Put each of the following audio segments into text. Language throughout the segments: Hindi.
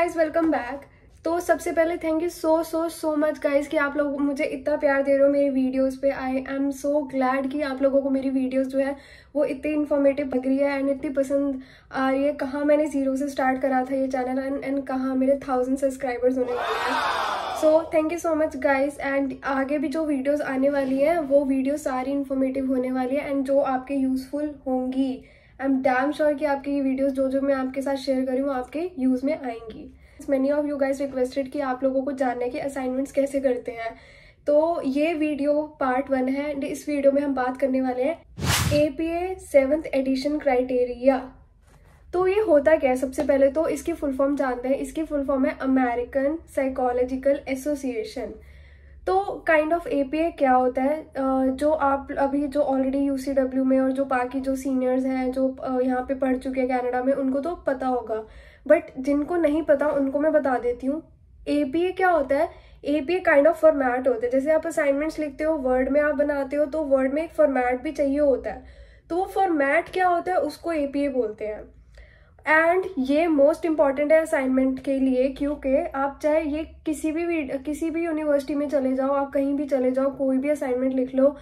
गाइज़ वेलकम बैक तो सबसे पहले thank you so so so much guys कि आप लोग मुझे इतना प्यार दे रहे हो मेरी वीडियोस पे आई एम सो ग्लैड कि आप लोगों को मेरी वीडियोस जो है वो इतनी इन्फॉर्मेटिव लग रही है एंड इतनी पसंद आ रही है कहाँ मैंने जीरो से स्टार्ट करा था ये चैनल एंड एंड कहाँ मेरे थाउजेंड सब्सक्राइबर्स होने वाले हैं so thank you so much guys and आगे भी जो वीडियोज़ आने वाली हैं वो वीडियो सारी इन्फॉर्मेटिव होने वाली है एंड जो आपके यूज़फुल होंगी आई एम डैम श्योर कि आपकी ये वीडियोस जो जो मैं आपके साथ शेयर करी हूँ आपके यूज़ में आएंगी many of you guys requested कि आप लोगों को जानने के असाइनमेंट्स कैसे करते हैं तो ये वीडियो पार्ट वन है एंड इस वीडियो में हम बात करने वाले हैं A P A seventh edition criteria तो ये होता क्या है सबसे पहले तो इसकी फुल फॉर्म जानते हैं इसकी फुल फॉर्म है अमेरिकन साइकोलॉजिकल एसोसिएशन तो काइंड ऑफ ए क्या होता है जो आप अभी जो ऑलरेडी यू में और जो बाकी जो सीनियर्स हैं जो यहाँ पे पढ़ चुके हैं कनाडा में उनको तो पता होगा बट जिनको नहीं पता उनको मैं बता देती हूँ ए क्या होता है ए ए काइंड ऑफ फॉर्मेट होता है जैसे आप असाइनमेंट्स लिखते हो वर्ड में आप बनाते हो तो वर्ड में एक फॉर्मेट भी चाहिए होता है तो वो फॉर्मेट क्या होता है उसको ए बोलते हैं एंड ये मोस्ट इम्पॉर्टेंट है असाइनमेंट के लिए क्योंकि आप चाहे ये किसी भी किसी भी यूनिवर्सिटी में चले जाओ आप कहीं भी चले जाओ कोई भी असाइनमेंट लिख लो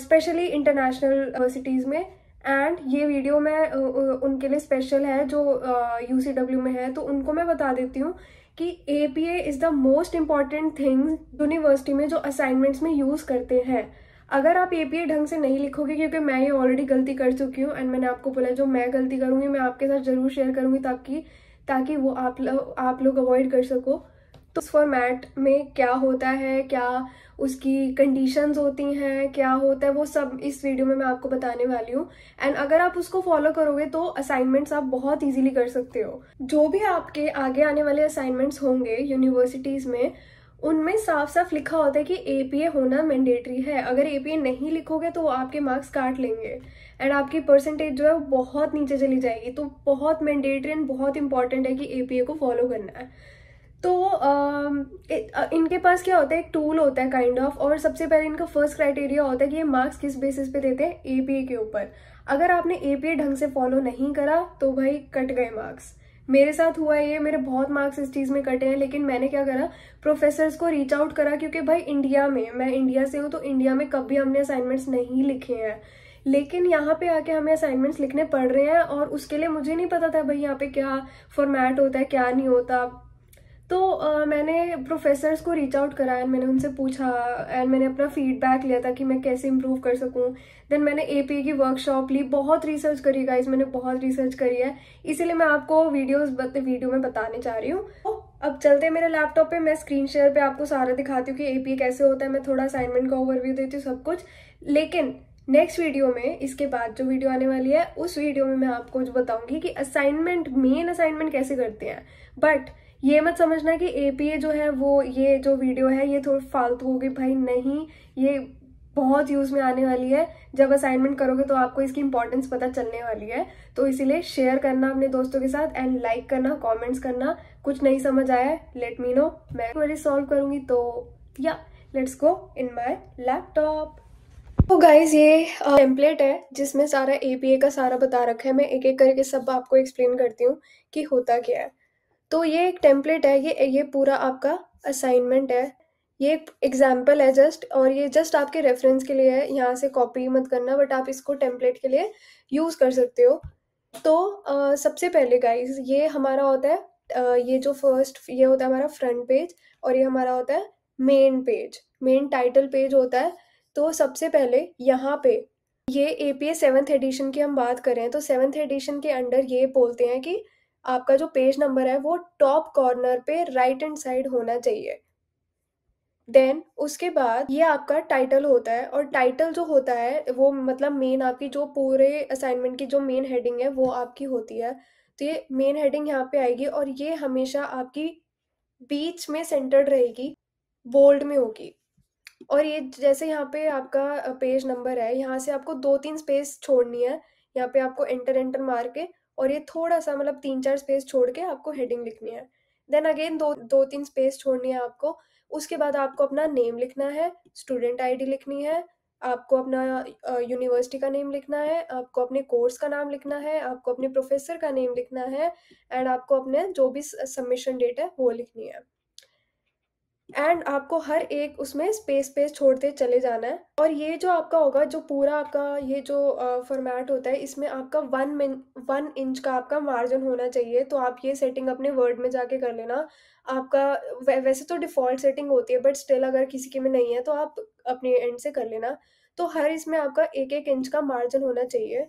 स्पेशली इंटरनेशनल यूनिवर्सिटीज़ में एंड ये वीडियो मैं uh, उनके लिए स्पेशल है जो यू सी डब्ल्यू में है तो उनको मैं बता देती हूँ कि A P A is the most important things university में जो असाइनमेंट्स में यूज़ करते हैं अगर आप ए ढंग से नहीं लिखोगे क्योंकि मैं ये ऑलरेडी गलती कर चुकी हूँ एंड मैंने आपको बोला जो मैं गलती करूँगी मैं आपके साथ ज़रूर शेयर करूँगी ताकि ताकि वो आप लोग आप लोग अवॉइड कर सको तो उस फॉर्मेट में क्या होता है क्या उसकी कंडीशंस होती हैं क्या होता है वो सब इस वीडियो में मैं आपको बताने वाली हूँ एंड अगर आप उसको फॉलो करोगे तो असाइनमेंट्स आप बहुत इजीली कर सकते हो जो भी आपके आगे आने वाले असाइनमेंट्स होंगे यूनिवर्सिटीज़ में उनमें साफ साफ लिखा होता है कि ए होना मैंडेटरी है अगर ए नहीं लिखोगे तो आपके मार्क्स काट लेंगे एंड आपकी परसेंटेज जो है वो बहुत नीचे चली जाएगी तो बहुत मैंडेटरी एंड बहुत इंपॉर्टेंट है कि ए को फॉलो करना है तो इनके पास क्या होता है एक टूल होता है काइंड kind ऑफ of, और सबसे पहले इनका फर्स्ट क्राइटेरिया होता है कि ये मार्क्स किस बेसिस पे देते हैं ए के ऊपर अगर आपने ए ढंग से फॉलो नहीं करा तो भाई कट गए मार्क्स मेरे साथ हुआ ये मेरे बहुत मार्क्स इस चीज़ में कटे हैं लेकिन मैंने क्या करा प्रोफेसर्स को रीच आउट करा क्योंकि भाई इंडिया में मैं इंडिया से हूँ तो इंडिया में कभी हमने असाइनमेंट्स नहीं लिखे हैं लेकिन यहाँ पे आके हमें असाइनमेंट्स लिखने पड़ रहे हैं और उसके लिए मुझे नहीं पता था भाई यहाँ पे क्या फॉर्मेट होता है क्या नहीं होता तो आ, मैंने प्रोफेसर्स को रीच आउट करा एंड मैंने उनसे पूछा एंड मैंने अपना फीडबैक लिया था कि मैं कैसे इम्प्रूव कर सकूँ देन मैंने ए की वर्कशॉप ली बहुत रिसर्च करी गाइज मैंने बहुत रिसर्च करी है इसीलिए मैं आपको वीडियोस बत, वीडियो में बताने चाह रही हूँ अब चलते हैं मेरे लैपटॉप पे मैं स्क्रीन शेयर पे आपको सारा दिखाती हूँ कि ए कैसे होता है मैं थोड़ा असाइनमेंट का ओवरव्यू देती हूँ सब कुछ लेकिन नेक्स्ट वीडियो में इसके बाद जो वीडियो आने वाली है उस वीडियो में मैं आपको बताऊंगी कि असाइनमेंट मेन असाइनमेंट कैसे करते हैं बट ये मत समझना कि ए जो है वो ये जो वीडियो है ये थोड़ी फालतू होगी भाई नहीं ये बहुत यूज में आने वाली है जब असाइनमेंट करोगे तो आपको इसकी इंपॉर्टेंस पता चलने वाली है तो इसीलिए शेयर करना अपने दोस्तों के साथ एंड लाइक करना कमेंट्स करना कुछ नहीं समझ आया लेट मी नो मैं क्वेरी सॉल्व करूंगी तो या let's go in my laptop तो गाइज ये टेम्पलेट है जिसमें सारा एपीए का सारा बता रखा है मैं एक एक करके सब आपको एक्सप्लेन करती हूँ कि होता क्या है तो ये एक टेम्पलेट है ये ये पूरा आपका असाइनमेंट है ये एक एग्जाम्पल है जस्ट और ये जस्ट आपके रेफरेंस के लिए है यहाँ से कॉपी मत करना बट आप इसको टेम्पलेट के लिए यूज़ कर सकते हो तो आ, सबसे पहले गाइस ये हमारा होता है आ, ये जो फर्स्ट ये होता है हमारा फ्रंट पेज और ये हमारा होता है main page main title page होता है तो सबसे पहले यहाँ पे ये A P S seventh edition की हम बात करें तो सेवन्थ एडिशन के अंडर ये बोलते हैं कि आपका जो पेज नंबर है वो टॉप कॉर्नर पे राइट एंड साइड होना चाहिए देन उसके बाद ये आपका टाइटल होता है और टाइटल जो होता है वो मतलब मेन आपकी जो पूरे असाइनमेंट की जो मेन हेडिंग है वो आपकी होती है तो ये मेन हेडिंग यहाँ पे आएगी और ये हमेशा आपकी बीच में सेंटर्ड रहेगी बोल्ड में होगी और ये जैसे यहाँ पे आपका पेज नंबर है यहाँ से आपको दो तीन स्पेस छोड़नी है यहाँ पे आपको एंटर एंटर मार के और ये थोड़ा सा मतलब तीन चार स्पेस छोड़ के आपको हेडिंग लिखनी है देन अगेन दो दो तीन स्पेस छोड़नी है आपको उसके बाद आपको अपना नेम लिखना है स्टूडेंट आईडी लिखनी है आपको अपना यूनिवर्सिटी का नेम लिखना है आपको अपने कोर्स का नाम लिखना है आपको अपने प्रोफेसर का नेम लिखना है एंड आपको अपने जो भी सबमिशन डेट है वो लिखनी है एंड आपको हर एक उसमें स्पेस स्पेस छोड़ते चले जाना है और ये जो आपका होगा जो पूरा आपका ये जो फॉर्मेट होता है इसमें आपका वन मिन वन इंच का आपका मार्जिन होना चाहिए तो आप ये सेटिंग अपने वर्ड में जाके कर लेना आपका वै, वैसे तो डिफ़ॉल्ट सेटिंग होती है बट स्टिल अगर किसी के में नहीं है तो आप अपने एंड से कर लेना तो हर इसमें आपका एक एक इंच का मार्जिन होना चाहिए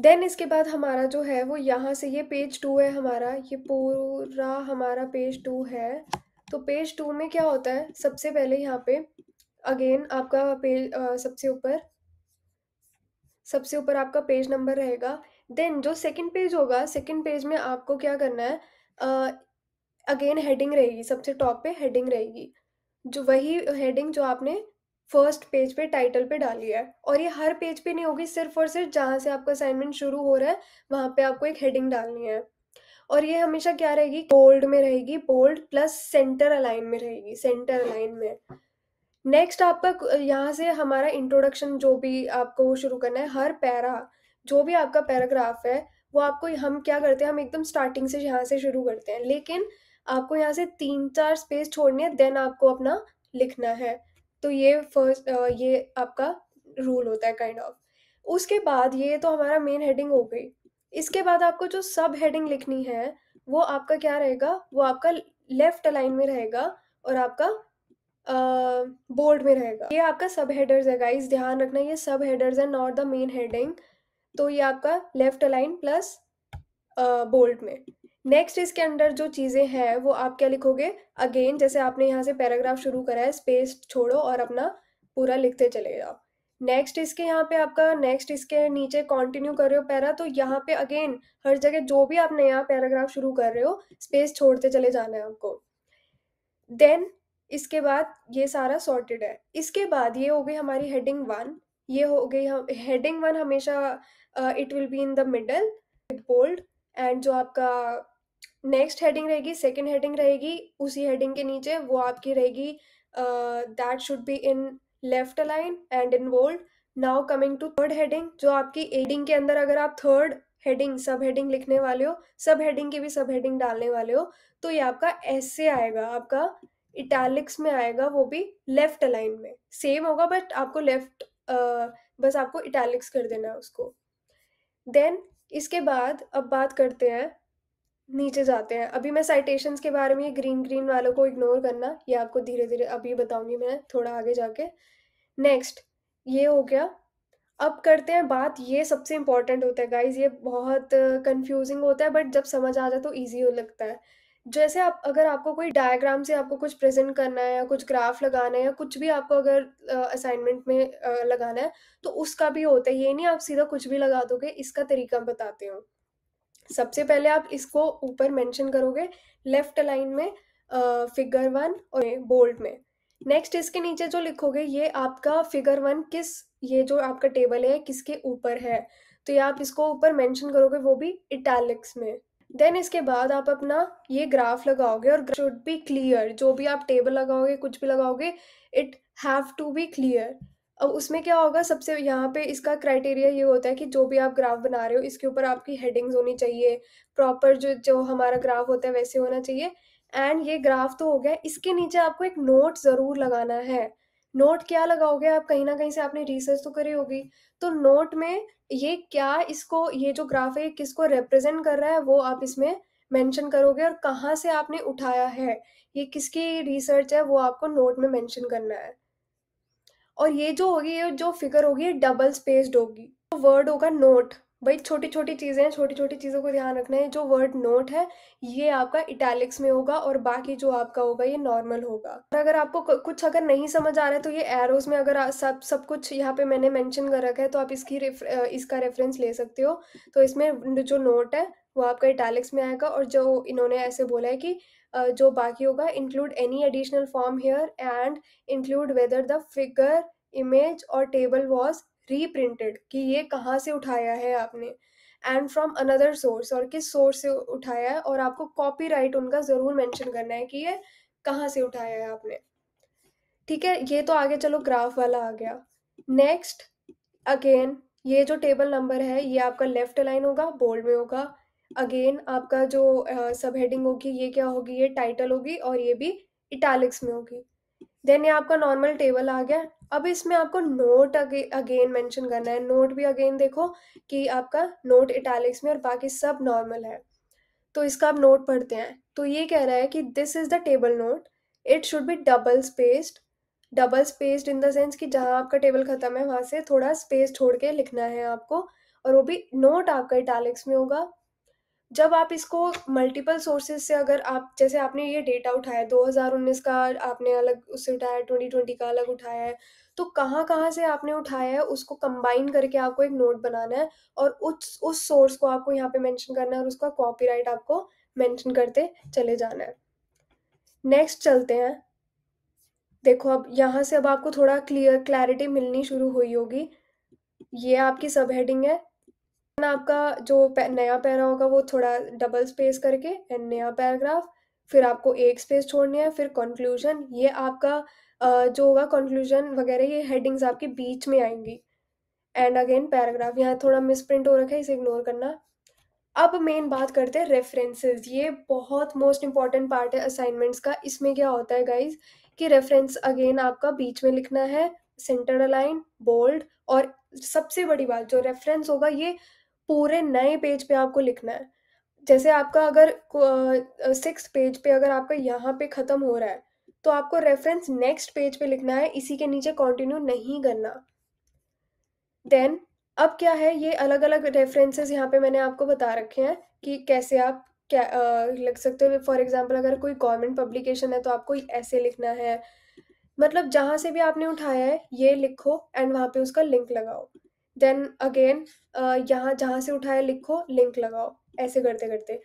देन इसके बाद हमारा जो है वो यहाँ से ये पेज टू है हमारा ये पूरा हमारा पेज टू है तो पेज टू में क्या होता है सबसे पहले यहाँ पे अगेन आपका पेज आ, सबसे ऊपर सबसे ऊपर आपका पेज नंबर रहेगा देन जो सेकंड पेज होगा सेकंड पेज में आपको क्या करना है अगेन हेडिंग रहेगी सबसे टॉप पे हेडिंग रहेगी जो वही हेडिंग जो आपने फर्स्ट पेज पे टाइटल पे डाली है और ये हर पेज पे नहीं होगी सिर्फ और सिर्फ जहाँ से आपका असाइनमेंट शुरू हो रहा है वहाँ पे आपको एक हेडिंग डालनी है और ये हमेशा क्या रहेगी बोल्ड में रहेगी बोल्ड प्लस सेंटर अलाइन में रहेगी सेंटर अलाइन में नेक्स्ट आपका यहाँ से हमारा इंट्रोडक्शन जो भी आपको शुरू करना है हर पैरा जो भी आपका पैराग्राफ है वो आपको हम क्या करते हैं हम एकदम स्टार्टिंग से यहाँ से शुरू करते हैं लेकिन आपको यहाँ से तीन चार स्पेस छोड़नी है देन आपको अपना लिखना है तो ये फर्स्ट ये आपका रूल होता है काइंड kind ऑफ of. उसके बाद ये तो हमारा मेन हेडिंग हो गई इसके बाद आपको जो सब हेडिंग लिखनी है वो आपका क्या रहेगा वो आपका लेफ्ट अलाइन में रहेगा और आपका बोल्ड में रहेगा ये आपका सब हेडर्स है गाइस ध्यान रखना ये सब हेडर्स है नॉट द मेन हेडिंग तो ये आपका लेफ्ट अलाइन प्लस बोल्ड में नेक्स्ट इसके अंदर जो चीज़ें हैं वो आप क्या लिखोगे अगेन जैसे आपने यहाँ से पैराग्राफ शुरू करा है स्पेस छोड़ो और अपना पूरा लिखते चले जाओ नेक्स्ट इसके यहाँ पे आपका नेक्स्ट इसके नीचे कंटिन्यू कर रहे हो पैरा तो यहाँ पे अगेन हर जगह जो भी आप नया पैराग्राफ शुरू कर रहे हो स्पेस छोड़ते चले जाना है आपको देन इसके बाद ये सारा सॉर्टेड है इसके बाद ये हो गई हमारी हेडिंग वन ये हो गई हम हेडिंग वन हमेशा it will be in the middle bold and जो आपका नेक्स्ट हेडिंग रहेगी सेकेंड हेडिंग रहेगी उसी हेडिंग के नीचे वो आपकी रहेगी that should be in left align and involved now coming to third heading जो आपकी एडिंग के अंदर अगर आप थर्ड हेडिंग सब हेडिंग लिखने वाले हो सब हेडिंग की भी सब हेडिंग डालने वाले हो तो ये आपका ऐसे आएगा आपका इटैलिक्स में आएगा वो भी लेफ्ट अलाइन में सेम होगा बट आपको लेफ्ट बस आपको इटैलिक्स कर देना है उसको देन इसके बाद अब बात करते हैं नीचे जाते हैं अभी मैं साइटेशंस के बारे में ग्रीन ग्रीन वालों को इग्नोर करना ये आपको धीरे धीरे अभी बताऊंगी मैं थोड़ा आगे जाके नेक्स्ट ये हो गया अब करते हैं बात ये सबसे इम्पॉर्टेंट होता है गाइज ये बहुत कंफ्यूजिंग होता है बट जब समझ आ जाए तो ईजी हो लगता है जैसे आप अगर आपको कोई डायग्राम से आपको कुछ प्रेजेंट करना है या कुछ ग्राफ लगाना है या कुछ भी आपको अगर असाइनमेंट में लगाना है तो उसका भी होता है ये नहीं आप सीधा कुछ भी लगा दोगे इसका तरीका बताते हो सबसे पहले आप इसको ऊपर मेंशन करोगे लेफ्ट लाइन में फिगर वन और बोल्ड में नेक्स्ट इसके नीचे जो लिखोगे ये आपका फिगर वन किस ये जो आपका टेबल है किसके ऊपर है तो ये आप इसको ऊपर मेंशन करोगे वो भी इटैलिक्स में देन इसके बाद आप अपना ये ग्राफ लगाओगे और शुड बी क्लियर जो भी आप टेबल लगाओगे कुछ भी लगाओगे it have to be clear अब उसमें क्या होगा सबसे यहाँ पे इसका क्राइटेरिया ये होता है कि जो भी आप ग्राफ बना रहे हो इसके ऊपर आपकी हेडिंग्स होनी चाहिए प्रॉपर जो जो हमारा ग्राफ होता है वैसे होना चाहिए एंड ये ग्राफ तो हो गया इसके नीचे आपको एक नोट ज़रूर लगाना है नोट क्या लगाओगे आप कहीं ना कहीं से आपने रिसर्च तो करी होगी तो नोट में ये क्या इसको ये जो ग्राफ है ये किसको रिप्रेजेंट कर रहा है वो आप इसमें मेंशन करोगे और कहाँ से आपने उठाया है ये किसकी रिसर्च है वो आपको नोट में मेंशन करना है और ये जो होगी ये जो फिगर होगी ये डबल स्पेस्ड होगी तो वर्ड होगा नोट भाई छोटी छोटी चीज़ें हैं छोटी छोटी चीज़ों को ध्यान रखना है जो वर्ड नोट है ये आपका इटैलिक्स में होगा और बाकी जो आपका होगा ये नॉर्मल होगा और अगर आपको कुछ अगर नहीं समझ आ रहा है तो ये एरोज में अगर सब सब कुछ यहाँ पे मैंने मेंशन कर रखा है तो आप इसकी रिफ, इसका रेफरेंस ले सकते हो तो इसमें जो नोट है वो आपका इटैलिक्स में आएगा और जो इन्होंने ऐसे बोला है कि जो बाकी होगा include any additional form here and include whether the figure image और टेबल वॉज रीप्रिंटेड कि ये कहाँ से उठाया है आपने एंड फ्रॉम अनदर सोर्स और किस सोर्स से उठाया है और आपको कॉपीराइट उनका ज़रूर मेंशन करना है कि ये कहाँ से उठाया है आपने ठीक है ये तो आगे चलो ग्राफ वाला आ गया नेक्स्ट अगेन ये जो टेबल नंबर है ये आपका लेफ्ट लाइन होगा बोल्ड में होगा अगेन आपका जो सब हेडिंग होगी ये क्या होगी ये टाइटल होगी और ये भी इटैलिक्स में होगी देन ये आपका नॉर्मल टेबल आ गया अब इसमें आपको नोट अगेन मेंशन करना है नोट भी अगेन देखो कि आपका नोट इटैलिक्स में और बाकी सब नॉर्मल है तो इसका आप नोट पढ़ते हैं तो ये कह रहा है कि this is the table note it should be double spaced double spaced in the sense कि जहाँ आपका टेबल ख़त्म है वहाँ से थोड़ा स्पेस छोड़ के लिखना है आपको और वो भी नोट आपका इटैलिक्स में होगा जब आप इसको मल्टीपल सोर्सेज से अगर आप जैसे आपने ये डेटा उठाया 2019 का आपने अलग उससे उठाया 2020 का अलग उठाया है तो कहाँ कहाँ से आपने उठाया है उसको कंबाइन करके आपको एक नोट बनाना है और उस उस सोर्स को आपको यहाँ पे मेंशन करना है और उसका कॉपीराइट आपको मेंशन करते चले जाना है नेक्स्ट चलते हैं देखो अब यहाँ से अब आपको थोड़ा क्लियर क्लैरिटी मिलनी शुरू हुई होगी ये आपकी सब हेडिंग है ना आपका जो नया पैरा होगा वो थोड़ा डबल स्पेस करके एंड नया पैराग्राफ फिर आपको एक स्पेस छोड़नी है फिर कंक्लूजन ये आपका जो होगा कंक्लूजन वगैरह ये हेडिंग्स आपके बीच में आएंगी एंड अगेन पैराग्राफ यहाँ थोड़ा मिस प्रिंट हो रखा है इसे इग्नोर करना अब मेन बात करते हैं रेफरेंसेस ये बहुत मोस्ट इंपॉर्टेंट पार्ट है असाइनमेंट्स का इसमें क्या होता है गाइज कि रेफरेंस अगेन आपका बीच में लिखना है सेंटर अलाइन बोल्ड और सबसे बड़ी बात जो रेफरेंस होगा ये पूरे नए पेज पे आपको लिखना है जैसे आपका अगर सिक्स पेज पे अगर आपका यहाँ पे ख़त्म हो रहा है तो आपको रेफरेंस नेक्स्ट पेज पे लिखना है इसी के नीचे कंटिन्यू नहीं करना देन अब क्या है ये अलग अलग रेफरेंसेस यहाँ पे मैंने आपको बता रखे हैं कि कैसे आप क्या लिख सकते हो फॉर एग्जांपल अगर कोई गवर्नमेंट पब्लिकेशन है तो आपको ऐसे लिखना है मतलब जहाँ से भी आपने उठाया है ये लिखो एंड वहाँ पे उसका लिंक लगाओ देन अगेन uh, यहाँ जहाँ से उठाए लिखो लिंक लगाओ ऐसे करते करते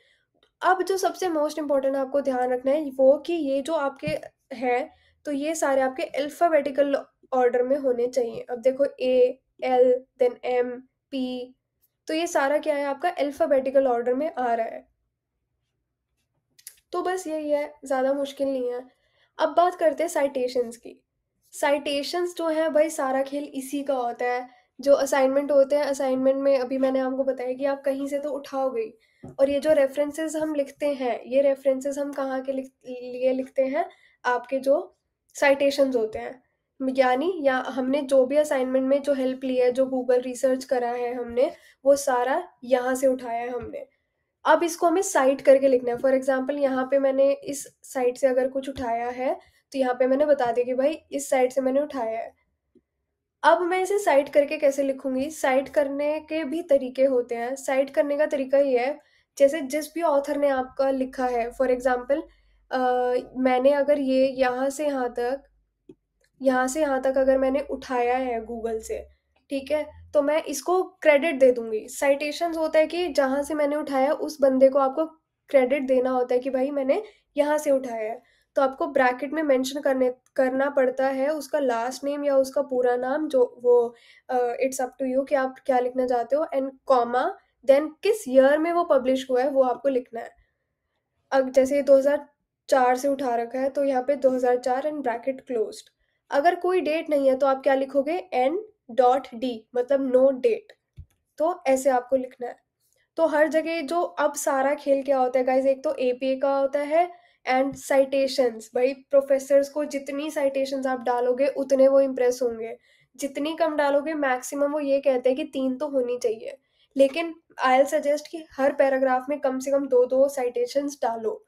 अब जो सबसे मोस्ट इम्पॉर्टेंट आपको ध्यान रखना है वो कि ये जो आपके हैं तो ये सारे आपके अल्फ़ाबेटिकल ऑर्डर में होने चाहिए अब देखो A L then M P तो ये सारा क्या है आपका अल्फ़ाबेटिकल ऑर्डर में आ रहा है तो बस यही है ज़्यादा मुश्किल नहीं है अब बात करते हैं साइटेशंस की साइटेशंस जो है भाई सारा खेल इसी का होता है जो असाइनमेंट होते हैं असाइनमेंट में अभी मैंने आपको बताया कि आप कहीं से तो उठाओगे और ये जो रेफरेंसेस हम लिखते हैं ये रेफरेंसेस हम कहाँ के लिख, लिए लिखते हैं आपके जो साइटेशंस होते हैं यानी या हमने जो भी असाइनमेंट में जो हेल्प लिया है जो गूगल रिसर्च करा है हमने वो सारा यहाँ से उठाया है हमने अब इसको हमें साइट करके लिखना है फॉर एग्जाम्पल यहाँ पे मैंने इस साइट से अगर कुछ उठाया है तो यहाँ पे मैंने बता दिया कि भाई इस साइट से मैंने उठाया है अब मैं इसे साइट करके कैसे लिखूंगी साइट करने के भी तरीके होते हैं साइट करने का तरीका ये है जैसे जिस भी ऑथर ने आपका लिखा है फॉर एग्जाम्पल मैंने अगर ये यहाँ से यहाँ तक यहाँ से यहाँ तक अगर मैंने उठाया है गूगल से ठीक है तो मैं इसको क्रेडिट दे दूंगी साइटेशन होता है कि जहाँ से मैंने उठाया उस बंदे को आपको क्रेडिट देना होता है कि भाई मैंने यहाँ से उठाया है तो आपको ब्रैकेट में मेंशन करने करना पड़ता है उसका लास्ट नेम या उसका पूरा नाम जो वो इट्स अप टू यू कि आप क्या लिखना चाहते हो एंड कॉमा देन किस ईयर में वो पब्लिश हुआ है वो आपको लिखना है अब जैसे 2004 से उठा रखा है तो यहाँ पे 2004 एंड ब्रैकेट क्लोज्ड अगर कोई डेट नहीं है तो आप क्या लिखोगे एन डॉट डी मतलब नो डेट तो ऐसे आपको लिखना है तो हर जगह जो अब सारा खेल क्या होता है गाइज एक तो ए का होता है एंड साइटेशंस भाई प्रोफेसर्स को जितनी साइटेशंस आप डालोगे उतने वो इम्प्रेस होंगे जितनी कम डालोगे मैक्सिमम वो ये कहते हैं कि तीन तो होनी चाहिए लेकिन आई एल सजेस्ट कि हर पैराग्राफ में कम से कम दो दो साइटेशंस डालो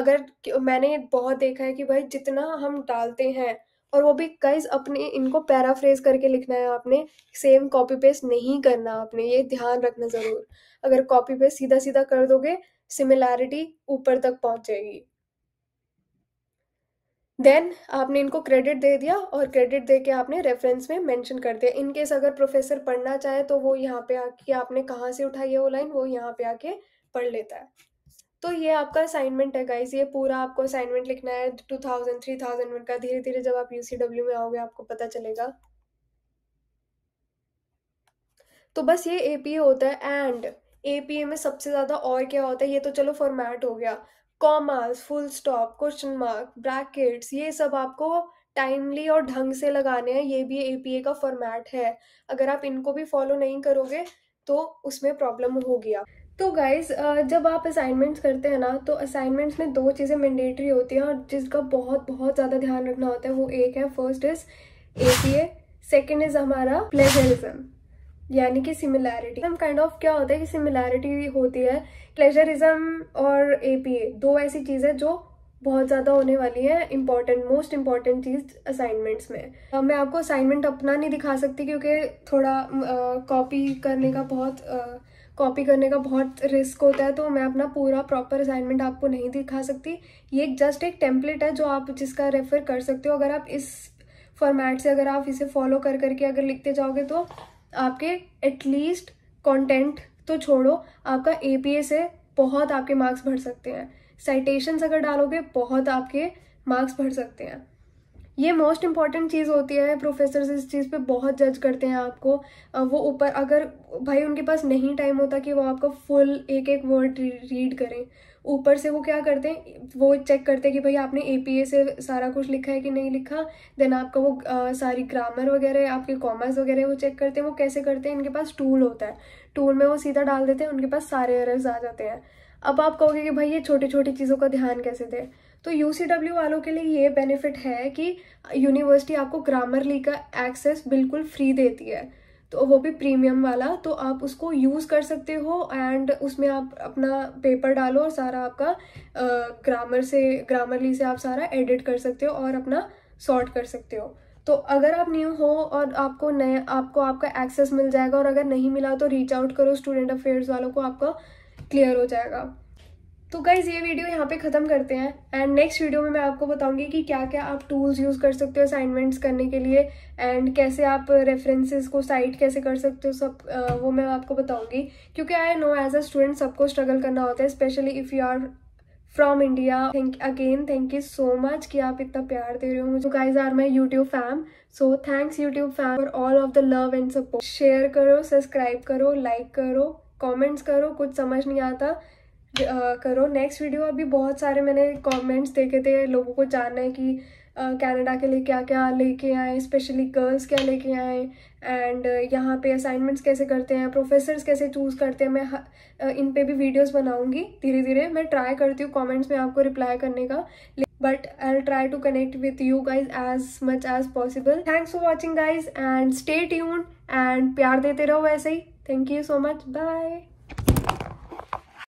अगर मैंने बहुत देखा है कि भाई जितना हम डालते हैं और वो भी कई अपने इनको पैराफ्रेज करके लिखना है आपने सेम कॉपी पेस्ट नहीं करना आपने ये ध्यान रखना ज़रूर अगर कॉपी पेस्ट सीधा सीधा कर दोगे सिमिलैरिटी ऊपर तक पहुंच जाएगी देन आपने इनको क्रेडिट दे दिया और क्रेडिट दे के आपने रेफरेंस में मेंशन कर दिया इन केस अगर प्रोफेसर पढ़ना चाहे तो वो यहाँ पे आके आपने कहाँ से उठाई है वो लाइन वो यहाँ पे आके पढ़ लेता है तो ये आपका असाइनमेंट है गाइज ये पूरा आपको असाइनमेंट लिखना है two thousand three thousand one का धीरे धीरे जब आप यू में आओगे आपको पता चलेगा तो बस ये ए होता है एंड ए में सबसे ज़्यादा और क्या होता है ये तो चलो फॉर्मेट हो गया commas full stop question mark brackets ये सब आपको टाइमली और ढंग से लगाने हैं ये भी एपीए का फॉर्मेट है अगर आप इनको भी फॉलो नहीं करोगे तो उसमें प्रॉब्लम हो गया तो गाइज जब आप असाइनमेंट्स करते हैं ना तो असाइनमेंट्स में दो चीज़ें मैंडेटरी होती हैं और जिसका बहुत बहुत ज़्यादा ध्यान रखना होता है वो एक है first is A P A second is हमारा प्लेजरिज्म यानी कि सिमिलैरिटी हम काइंड ऑफ क्या होता है कि सिमिलैरिटी होती है प्लेजरिज्म और एपीए दो ऐसी चीज़ें जो बहुत ज़्यादा होने वाली है इम्पॉर्टेंट मोस्ट इम्पॉर्टेंट चीज़ असाइनमेंट्स में uh, मैं आपको असाइनमेंट अपना नहीं दिखा सकती क्योंकि थोड़ा कॉपी uh, करने का बहुत कॉपी uh, करने का बहुत रिस्क होता है तो मैं अपना पूरा प्रॉपर असाइनमेंट आपको नहीं दिखा सकती ये जस्ट एक टेम्पलेट है जो आप जिसका रेफर कर सकते हो अगर आप इस फॉर्मेट से अगर आप इसे फॉलो कर करके अगर लिखते जाओगे तो आपके एटलीस्ट कंटेंट तो छोड़ो आपका ए से बहुत आपके मार्क्स भर सकते हैं साइटेशंस अगर डालोगे बहुत आपके मार्क्स भर सकते हैं ये मोस्ट इंपॉर्टेंट चीज़ होती है प्रोफेसर इस चीज़ पे बहुत जज करते हैं आपको वो ऊपर अगर भाई उनके पास नहीं टाइम होता कि वो आपका फुल एक एक वर्ड रीड करें ऊपर से वो क्या करते हैं वो चेक करते हैं कि भाई आपने ए से सारा कुछ लिखा है कि नहीं लिखा देन आपका वो आ, सारी ग्रामर वगैरह आपके कॉमर्स वगैरह वो चेक करते हैं वो कैसे करते हैं इनके पास टूल होता है टूल में वो सीधा डाल देते हैं उनके पास सारे एरर्स आ जाते हैं अब आप कहोगे कि भाई ये छोटी छोटी चीज़ों का ध्यान कैसे दें तो यू वालों के लिए ये बेनिफिट है कि यूनिवर्सिटी आपको ग्रामरली का एक्सेस बिल्कुल फ्री देती है तो वो भी प्रीमियम वाला तो आप उसको यूज़ कर सकते हो एंड उसमें आप अपना पेपर डालो और सारा आपका ग्रामर से ग्रामरली से आप सारा एडिट कर सकते हो और अपना सॉर्ट कर सकते हो तो अगर आप न्यू हो और आपको नए आपको आपका एक्सेस मिल जाएगा और अगर नहीं मिला तो रीच आउट करो स्टूडेंट अफेयर्स वालों को आपका क्लियर हो जाएगा तो गाइज़ ये वीडियो यहाँ पे ख़त्म करते हैं एंड नेक्स्ट वीडियो में मैं आपको बताऊंगी कि क्या क्या आप टूल्स यूज़ कर सकते हो असाइनमेंट्स करने के लिए एंड कैसे आप रेफरेंसेस को साइट कैसे कर सकते हो सब वो मैं आपको बताऊंगी क्योंकि I know as a student सबको स्ट्रगल करना होता है specially if you are from India thank again thank you so much कि आप इतना प्यार दे रहे हो मुझे guys are my YouTube fam so thanks YouTube fam for all of the love and support share करो सब्सक्राइब करो लाइक करो कॉमेंट्स करो कुछ समझ नहीं आता करो नेक्स्ट वीडियो अभी बहुत सारे मैंने कमेंट्स देखे थे लोगों को जानना है कि कनाडा के लिए क्या क्या लेके आए स्पेशली गर्ल्स क्या लेके आए एंड यहाँ पे असाइनमेंट्स कैसे करते हैं प्रोफेसर्स कैसे चूज़ करते हैं मैं इन पे भी वीडियोस बनाऊंगी धीरे धीरे मैं ट्राई करती हूँ कमेंट्स में आपको रिप्लाई करने का but I'll try to connect with you guys as much as possible thanks for watching guys and stay tune and प्यार देते रहो वैसे ही thank you so much bye